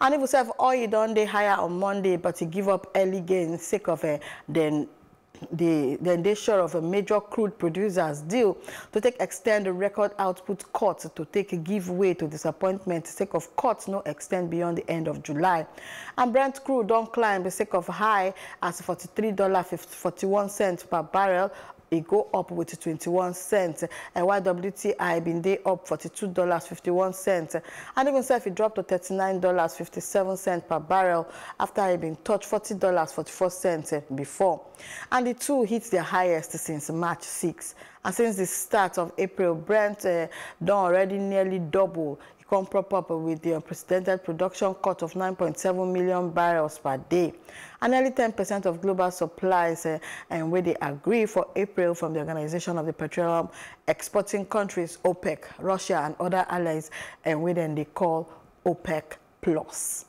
And if you say all oh, you done they hire on Monday, but you give up early gain sake of it, then the, then the sure of a major crude producers deal to take extend the record output cuts to take give way to disappointment sake of cuts no extend beyond the end of July. And Brent crude don't climb the sake of high as $43.41 per barrel It go up with 21 cents and while WTI bin dey up 42 dollars 51 cents and even sef it dropped to 39 dollars 57 cents per barrel after e been touch 40 dollars 44 cents before and the two hit their highest since March 6 And since the start of April, Brent uh, done already nearly double come prop up with the unprecedented production cut of 9.7 million barrels per day. And nearly 10% of global supplies uh, and where they agree for April from the Organization of the Petroleum Exporting Countries, OPEC, Russia and other allies, and where then they call OPEC+. Plus.